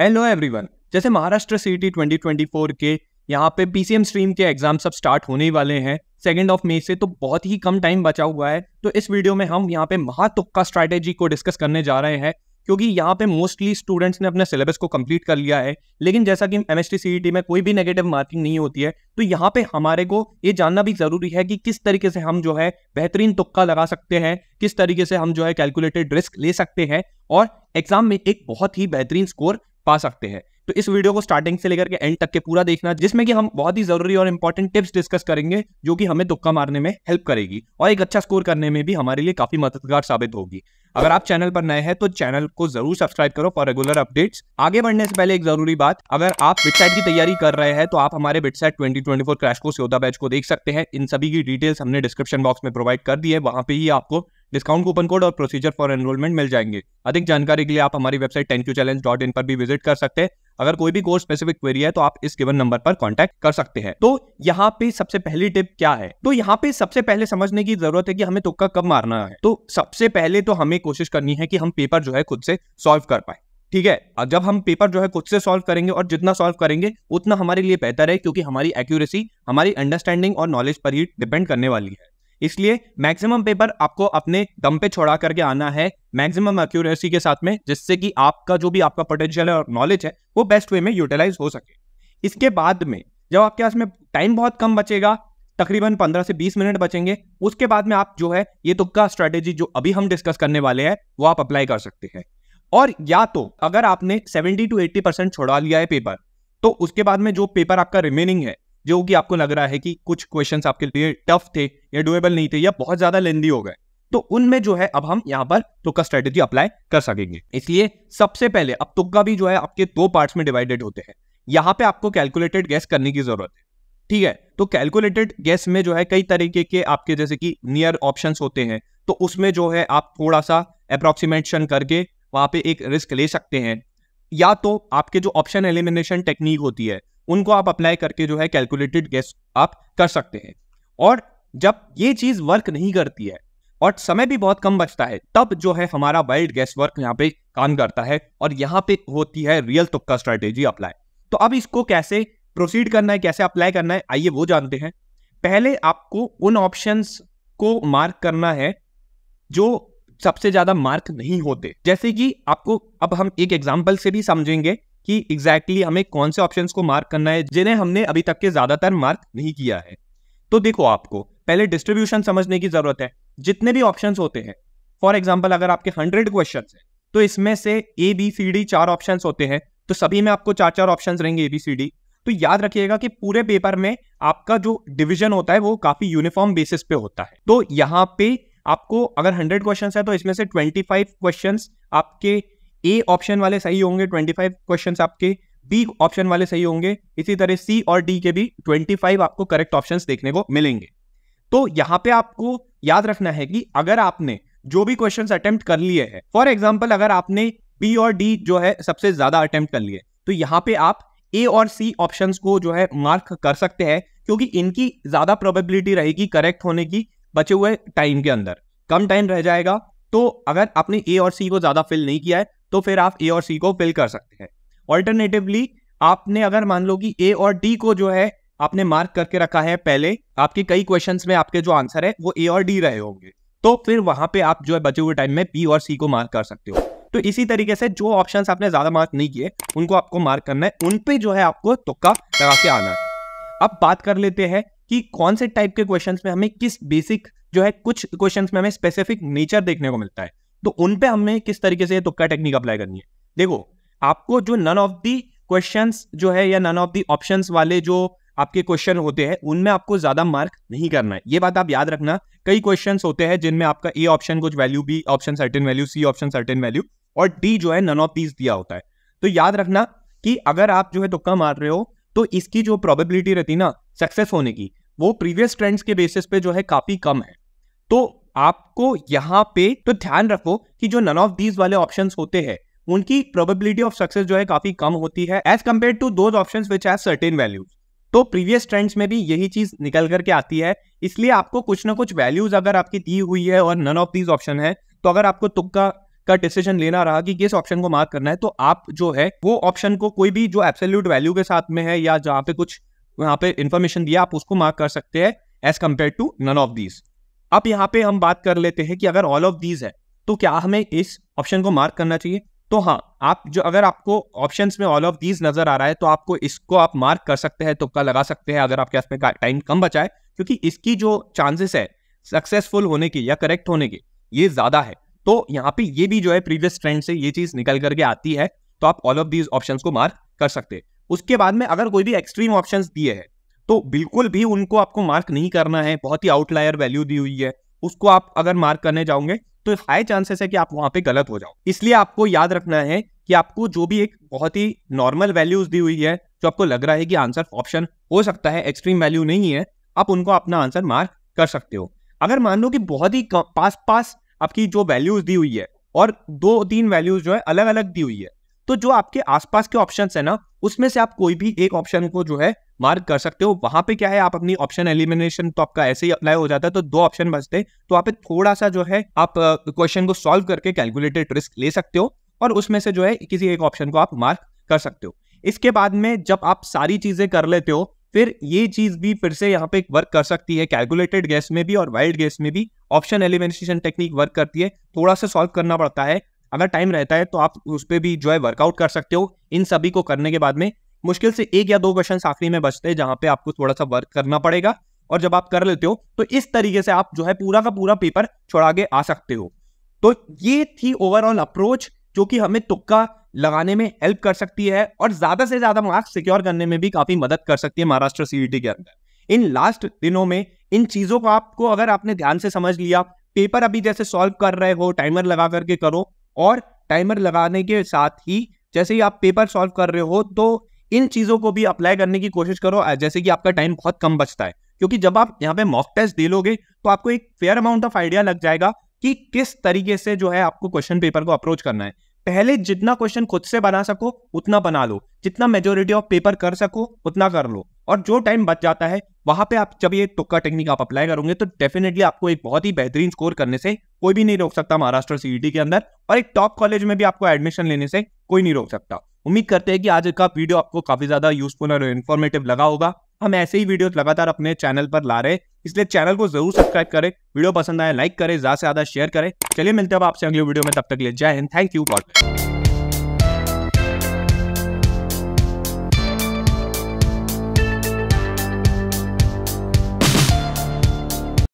hello everyone जैसे Maharashtra C T twenty twenty four के यहाँ पे पी स्ट्रीम के एग्जाम सब स्टार्ट होने वाले हैं सेकेंड ऑफ मे से तो बहुत ही कम टाइम बचा हुआ है तो इस वीडियो में हम यहाँ पे महातुक्का स्ट्रैटेजी को डिस्कस करने जा रहे हैं क्योंकि यहाँ पे मोस्टली स्टूडेंट्स ने अपने सिलेबस को कंप्लीट कर लिया है लेकिन जैसा कि एम एस में कोई भी नेगेटिव मार्किंग नहीं होती है तो यहाँ पे हमारे को ये जानना भी ज़रूरी है कि किस तरीके से हम जो है बेहतरीन तुक्का लगा सकते हैं किस तरीके से हम जो है कैलकुलेटेड रिस्क ले सकते हैं और एग्जाम में एक बहुत ही बेहतरीन स्कोर पा सकते हैं तो इस वीडियो को स्टार्टिंग से लेकर के एंड तक के पूरा देखना जिसमें कि हम बहुत ही जरूरी और इंपॉर्टेंट टिप्स डिस्कस करेंगे जो कि हमें तुक्का मारने में हेल्प करेगी और एक अच्छा स्कोर करने में भी हमारे लिए काफी मददगार साबित होगी अगर आप चैनल पर नए हैं तो चैनल को जरूर सब्सक्राइब करो फॉर रेगुलर अपडेट्स आगे बढ़ने से पहले एक जरूरी बात अगर आप बिटसाइट की तैयारी कर रहे हैं तो आप हमारे बिटसाइट 2024 क्रैश कोर्स योद्धा बैच को देख सकते हैं इन सभी की डिटेल्स हमने डिस्क्रिप्शन बॉक्स में प्रोवाइड कर दी है वहां पे ही आपको डिस्काउंट कूपन कोड और प्रोसीजर फॉर एनरोलमेंट मिल जाएंगे अधिक जानकारी के लिए आप हमारी वेबसाइट टेन पर भी विजिट कर सकते हैं अगर कोई भी कोर्स स्पेसिफिक क्वेरी है तो आप इस गिवन नंबर पर कॉन्टेक्ट कर सकते हैं तो यहाँ पे सबसे पहली टिप क्या है तो यहाँ पे सबसे पहले समझने की जरूरत है कि हमें तुक्का कब मारना है तो सबसे पहले तो हमें कोशिश करनी है कि हम पेपर जो है खुद से सॉल्व कर पाए ठीक है जब हम पेपर जो है खुद से सॉल्व करेंगे और जितना सॉल्व करेंगे उतना हमारे लिए बेहतर है क्योंकि हमारी एक्यूरेसी हमारी अंडरस्टैंडिंग और नॉलेज पर ही डिपेंड करने वाली है इसलिए मैक्सिमम पेपर आपको अपने दम पे छोड़ा करके आना है मैक्सिमम एक्यूरेसी के साथ में जिससे कि आपका जो भी आपका पोटेंशियल है और नॉलेज है वो बेस्ट वे में यूटिलाइज हो सके इसके बाद में जब आपके पास में टाइम बहुत कम बचेगा तकरीबन 15 से 20 मिनट बचेंगे उसके बाद में आप जो है ये तुक्का तो स्ट्रेटेजी जो अभी हम डिस्कस करने वाले हैं वो आप अप्लाई कर सकते हैं और या तो अगर आपने 70 टू 80 परसेंट छोड़ा लिया है पेपर तो उसके बाद में जो पेपर आपका रिमेनिंग है जो कि आपको लग रहा है कि कुछ क्वेश्चंस आपके लिए टफ थे या डुएबल नहीं थे या बहुत ज्यादा लेंदी हो गए तो उनमें जो है अब हम यहाँ पर तुक्का स्ट्रेटेजी अप्लाई कर सकेंगे इसलिए सबसे पहले अब तुक्का भी जो है आपके दो पार्ट्स में डिवाइडेड होते हैं यहाँ पे आपको कैलकुलेटेड गैस करने की जरूरत है ठीक है तो कैलकुलेटेड गैस में जो है कई तरीके के आपके जैसे कि नियर ऑप्शन होते हैं तो उसमें जो है आप थोड़ा सा अप्रोक्सीमेशन करके वहां पे एक रिस्क ले सकते हैं या तो आपके जो ऑप्शन एलिमिनेशन टेक्निक होती है उनको आप अप्लाई करके जो है कैलकुलेटेड गेस आप कर सकते हैं और जब ये चीज़ वर्क नहीं करती है और समय भी बहुत कम बचता है तब जो है हमारा वाइल्ड गैस वर्क यहाँ पे काम करता है और यहाँ पे होती है रियल तुक्का स्ट्रेटेजी अप्लाई तो अब इसको कैसे प्रोसीड करना है कैसे अप्लाई करना है आइए वो जानते हैं पहले आपको उन ऑप्शंस को मार्क करना है जो सबसे ज़्यादा मार्क नहीं होते जैसे कि आपको अब हम एक एग्जाम्पल से भी समझेंगे कि एग्जैक्टली exactly हमें कौन से ऑप्शन को मार्क करना है जिन्हें हमने अभी तक के ज़्यादातर मार्क नहीं किया है तो देखो आपको पहले डिस्ट्रीब्यूशन समझने की ज़रूरत है जितने भी ऑप्शन होते हैं फॉर एग्जाम्पल अगर आपके हंड्रेड क्वेश्चन है तो इसमें से ए बी सी डी चार ऑप्शन होते हैं तो सभी में आपको चार चार ऑप्शन रहेंगे ए बी सी डी तो याद रखिएगा कि पूरे पेपर में आपका जो डिवीजन होता है वो काफी यूनिफॉर्म बेसिस पे होता है तो यहाँ पे आपको अगर हंड्रेड क्वेश्चन है तो इसमें से ट्वेंटी फाइव क्वेश्चन आपके ए ऑप्शन वाले सही होंगे 25 क्वेश्चंस आपके बी ऑप्शन वाले सही होंगे इसी तरह सी और डी के भी 25 आपको करेक्ट ऑप्शंस देखने को मिलेंगे तो यहाँ पे आपको याद रखना है कि अगर आपने जो भी क्वेश्चन अटेम्प्ट कर लिए हैं फॉर एग्जाम्पल अगर आपने बी और डी जो है सबसे ज्यादा अटेम्प्ट कर लिए तो यहाँ पे आप ए और सी ऑप्शन को जो है मार्क कर सकते हैं क्योंकि इनकी ज्यादा प्रोबेबिलिटी रहेगी करेक्ट होने की बचे हुए टाइम के अंदर कम टाइम रह जाएगा तो अगर आपने ए और सी को ज़्यादा फिल नहीं किया है तो फिर आप ए और सी को फिल कर सकते हैं ऑल्टरनेटिवली आपने अगर मान लो कि ए और डी को जो है आपने मार्क करके रखा है पहले आपके कई क्वेश्चन में आपके जो आंसर है वो ए और डी रहे होंगे तो फिर वहां पे आप जो है बचे हुए टाइम में बी और सी को मार्क कर सकते हो तो इसी तरीके से जो ऑप्शंस आपने ज्यादा मार्क नहीं किए उनको आपको मार्क करना है उन पे जो है आपको तुक्का लगा के आना है अब बात कर लेते हैं कि कौन से टाइप के क्वेश्चंस में हमें किस बेसिक जो है कुछ क्वेश्चन में हमें स्पेसिफिक नेचर देखने को मिलता है तो उन पे हमें किस तरीके से ये तुक्का टेक्निक अप्लाई करनी है देखो आपको जो नन ऑफ दी क्वेश्चन जो है या नन ऑफ दी ऑप्शन वाले जो आपके क्वेश्चन होते हैं उनमें आपको ज्यादा मार्क नहीं करना है ये बात आप याद रखना कई क्वेश्चन होते हैं जिनमें आपका ए ऑप्शन कुछ value B option certain value C option certain value और डी जो है नन ऑफ दीज दिया होता है तो याद रखना कि अगर आप जो है तुक्का मार रहे हो तो इसकी जो प्रोबेबिलिटी रहती ना सक्सेस होने की वो प्रीवियस ट्रेंड्स के बेसिस पे जो है काफ़ी कम है तो आपको यहाँ पे तो ध्यान रखो कि जो नन ऑफ दीज वाले ऑप्शन होते हैं उनकी प्रोबेबिलिटी ऑफ सक्सेस जो है काफी कम होती है as compare to those option which have certain values तो प्रीवियस ट्रेंड्स में भी यही चीज निकल करके आती है इसलिए आपको कुछ ना कुछ वैल्यूज अगर आपकी दी हुई है और नन ऑफ दीज ऑप्शन है तो अगर आपको तुक्का का डिसीजन लेना रहा कि किस ऑप्शन को मार्क करना है तो आप जो है वो ऑप्शन को कोई भी जो एब्सोल्यूट वैल्यू के साथ में है या जहाँ पे कुछ वहां पे इन्फॉर्मेशन दिया आप उसको मार्क कर सकते हैं as compare to none of these अब यहाँ पे हम बात कर लेते हैं कि अगर ऑल ऑफ दीज है तो क्या हमें इस ऑप्शन को मार्क करना चाहिए तो हाँ आप जो अगर आपको ऑप्शंस में ऑल ऑफ दीज नजर आ रहा है तो आपको इसको आप मार्क कर सकते हैं तुक्का लगा सकते हैं अगर आपके पास में टाइम कम बचा है क्योंकि इसकी जो चांसेस है सक्सेसफुल होने की या करेक्ट होने की ये ज्यादा है तो यहाँ पे ये भी जो है प्रीवियस ट्रेंड से ये चीज निकल करके आती है तो आप ऑल ऑफ दीज ऑप्शन को मार्क कर सकते हैं उसके बाद में अगर कोई भी एक्सट्रीम ऑप्शन दिए हैं तो बिल्कुल भी उनको आपको मार्क नहीं करना है बहुत ही आउटलायर वैल्यू दी हुई है उसको आप अगर मार्क करने जाओगे तो हाई चांसेस है कि आप वहां पे गलत हो जाओ इसलिए आपको याद रखना है कि आपको जो भी एक बहुत ही नॉर्मल वैल्यूज दी हुई है जो आपको लग रहा है कि आंसर ऑप्शन हो सकता है एक्सट्रीम वैल्यू नहीं है आप उनको अपना आंसर मार्क कर सकते हो अगर मान लो कि बहुत ही पास पास आपकी जो वैल्यूज दी हुई है और दो तीन वैल्यूज जो है अलग अलग दी हुई है तो जो आपके आसपास के ऑप्शन है ना उसमें से आप कोई भी एक ऑप्शन को जो है मार्क कर सकते हो वहां पे क्या है आप अपनी ऑप्शन एलिमिनेशन तो आपका ऐसे ही अप्लाई हो जाता है तो दो ऑप्शन बचते तो आप थोड़ा सा जो है आप क्वेश्चन को सॉल्व करके कैलकुलेटेड रिस्क ले सकते हो और उसमें से जो है किसी एक ऑप्शन को आप मार्क कर सकते हो इसके बाद में जब आप सारी चीजें कर लेते हो फिर ये चीज भी फिर से यहाँ पे वर्क कर सकती है कैलकुलेटेड गैस में भी और वाइल्ड गैस में भी ऑप्शन एलिमिनेशन टेक्निक वर्क करती है थोड़ा सा सॉल्व करना पड़ता है अगर टाइम रहता है तो आप उस पर भी जो है वर्कआउट कर सकते हो इन सभी को करने के बाद में मुश्किल से एक या दो क्वेश्चन आखिरी में बचते हैं जहाँ पे आपको थोड़ा सा वर्क करना पड़ेगा और जब आप कर लेते हो तो इस तरीके से आप जो है पूरा का पूरा पेपर छोड़ा के आ सकते हो तो ये थी ओवरऑल अप्रोच जो कि हमें तुक्का लगाने में हेल्प कर सकती है और ज्यादा से ज्यादा मार्क्स सिक्योर करने में भी काफी मदद कर सकती है महाराष्ट्र सीईटी e के अंदर इन लास्ट दिनों में इन चीजों को आपको अगर आपने ध्यान से समझ लिया पेपर अभी जैसे सॉल्व कर रहे हो टाइमर लगा करके करो और टाइमर लगाने के साथ ही जैसे ही आप पेपर सॉल्व कर रहे हो तो इन चीजों को भी अप्लाई करने की कोशिश करो जैसे कि आपका टाइम बहुत कम बचता है क्योंकि जब आप यहाँ पे मॉक टेस्ट दे लोगे तो आपको एक फेयर अमाउंट ऑफ आइडिया लग जाएगा कि किस तरीके से जो है आपको क्वेश्चन पेपर को अप्रोच करना है पहले जितना क्वेश्चन खुद से बना सको उतना बना लो जितना मेजोरिटी ऑफ पेपर कर सको उतना कर लो और जो टाइम बच जाता है वहां पे आप जब ये टुक्का टेक्निक आप अप्लाई करोगे तो डेफिनेटली आपको एक बहुत ही बेहतरीन स्कोर करने से कोई भी नहीं रोक सकता महाराष्ट्र सीईटी e के अंदर और एक टॉप कॉलेज में भी आपको एडमिशन लेने से कोई नहीं रोक सकता उम्मीद करते हैं कि आज का वीडियो आपको काफी ज्यादा यूजफुल और इन्फॉर्मेटिव लगा होगा हम ऐसे ही वीडियोस लगातार अपने चैनल पर ला रहे हैं इसलिए चैनल को जरूर सब्सक्राइब करें वीडियो पसंद आए लाइक करें ज्यादा से ज्यादा शेयर करें चलिए मिलते हैं आपसे अगले वीडियो में तब तक ले जय हिंद थैंक यू गॉड